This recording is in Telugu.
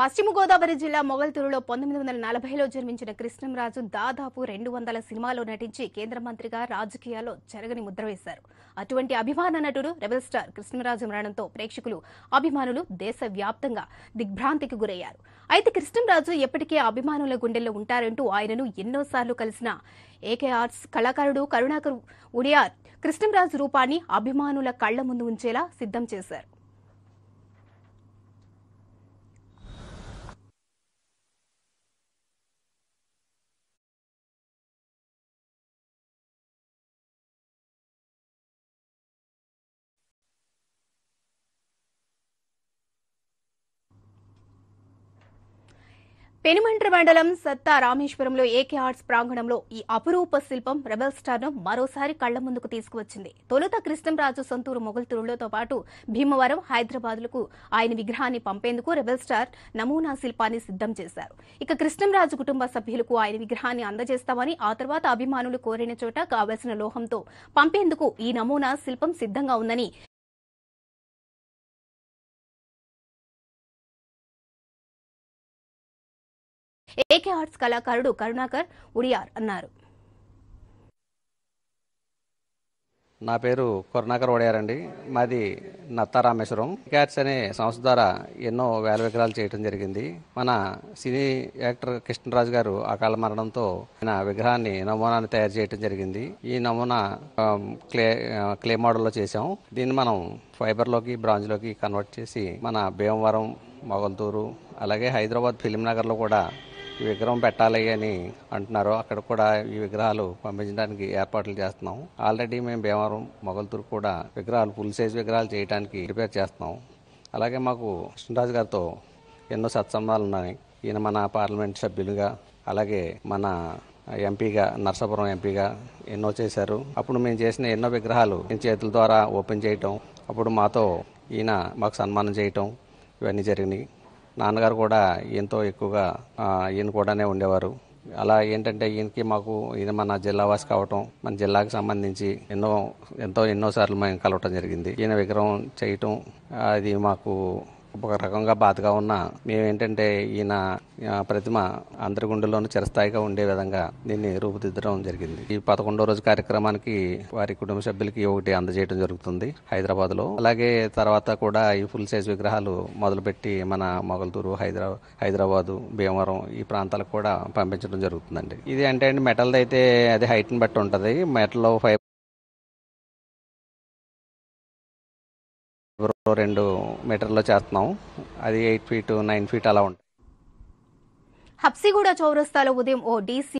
పశ్చిమ గోదావరి జిల్లా మొగల్తూరులో పంతొమ్మిది వందల నలభైలో జన్మించిన కృష్ణంరాజు దాదాపు రెండు వందల సినిమాల్లో నటించి కేంద్ర మంత్రిగా రాజకీయాల్లో జరగని ముద్ర వేశారు అటువంటి అభిమాన నటుడు రెబల్ స్టార్ కృష్ణంరాజు మరణంతో ప్రేక్షకులు అభిమానులు దేశవ్యాప్తంగా దిగ్భ్రాంతికి గురయ్యారు అయితే కృష్ణంరాజు ఎప్పటికే అభిమానుల గుండెల్లో ఉంటారంటూ ఆయనను ఎన్నోసార్లు కలిసిన ఏకే ఆర్ట్స్ కళాకారుడు కరుణాకర్ ఉడియార్ కృష్ణంరాజు రూపాన్ని అభిమానుల కళ్ల ముందు ఉంచేలా సిద్ధం చేశారు పెనుమంట్ర మండలం సత్తా రామేశ్వరంలో ఏకే ఆర్ట్స్ ప్రాంగణంలో ఈ అపురూప శిల్పం రెబల్ స్టార్ ను మరోసారి కళ్ల ముందుకు తీసుకువచ్చింది తొలుత కృష్ణంరాజు సొంతూరు మొగల్తూరులతో పాటు భీమవరం హైదరాబాద్లకు ఆయన విగ్రహాన్ని పంపేందుకు రెబల్ స్టార్ నమూనా శిల్పాన్ని సిద్దం చేశారు ఇక కృష్ణంరాజు కుటుంబ సభ్యులకు ఆయన విగ్రహాన్ని అందజేస్తామని ఆ తర్వాత అభిమానులు కోరిన చోట కావలసిన లోహంతో పంపేందుకు ఈ నమూనా శిల్పం సిద్దంగా ఉందని ఏకే ఆర్ట్స్ కళాకారుడు కరుణాకర్ ఉడియార్ అన్నారు నా పేరు కరుణాకర్ అండి మాది నత్తారామేశ్వరం రామేశ్వరం క్యాట్స్ అనే సంస్థ ద్వారా ఎన్నో వేల విగ్రహాలు చేయడం జరిగింది మన సినీ యాక్టర్ కృష్ణరాజు గారు అకాల మరణంతో ఆయన విగ్రహాన్ని నమూనాను తయారు చేయడం జరిగింది ఈ నమూనా క్లే క్లే మోడల్లో చేశాం దీన్ని మనం ఫైబర్లోకి బ్రాంజ్లోకి కన్వర్ట్ చేసి మన భీమవరం మగంతూరు అలాగే హైదరాబాద్ ఫిలిం నగర్లో కూడా ఈ విగ్రహం పెట్టాలి అని అంటున్నారు అక్కడ కూడా ఈ విగ్రహాలు పంపించడానికి ఏర్పాట్లు చేస్తున్నాం ఆల్రెడీ మేము భీమవరం మొగల్తూరు కూడా విగ్రహాలు ఫుల్ సైజ్ విగ్రహాలు చేయడానికి ప్రిపేర్ చేస్తున్నాం అలాగే మాకు కృష్ణరాజు గారితో ఎన్నో సత్సంబాలు ఉన్నాయి ఈయన మన పార్లమెంట్ సభ్యులుగా అలాగే మన ఎంపీగా నర్సాపురం ఎంపీగా ఎన్నో చేశారు అప్పుడు మేము చేసిన ఎన్నో విగ్రహాలు చేతుల ద్వారా ఓపెన్ చేయటం అప్పుడు మాతో ఈయన మాకు సన్మానం చేయటం ఇవన్నీ జరిగినాయి నాన్నగారు కూడా ఈయనతో ఎక్కువగా ఈయన కూడానే ఉండేవారు అలా ఏంటంటే ఈయనకి మాకు ఈయన మన జిల్లావాసి కావటం మన జిల్లాకు సంబంధించి ఎన్నో ఎంతో ఎన్నోసార్లు మేము కలవటం జరిగింది ఈయన విగ్రహం చేయటం అది మాకు ఒక రకంగా బాధగా ఉన్న మేమేంటంటే ఈయన ప్రతిమ అందరి గుండెల్లోనూ చిరస్థాయిగా ఉండే విధంగా దీన్ని రూపుదిద్దడం జరిగింది ఈ పదకొండో రోజు కార్యక్రమానికి వారి కుటుంబ సభ్యులకి ఒకటి అందజేయడం జరుగుతుంది హైదరాబాద్ లో అలాగే తర్వాత కూడా ఈ ఫుల్ సైజ్ విగ్రహాలు మొదలుపెట్టి మన మొగల్తూరు హైదరా హైదరాబాదు భీమవరం ఈ ప్రాంతాలకు కూడా పంపించడం జరుగుతుందండి ఇది అంటే మెటల్ అయితే అది హైట్ని బట్టి ఉంటుంది మెటల్ ఫైవ్ ఎవరో రెండు మీటర్లో చేస్తున్నాం అది ఎయిట్ ఫీట్ నైన్ ఫీట్ అలా ఉంటుంది హబ్సిగూడ చౌరస్తాలో ఉదయం ఓ డీసీ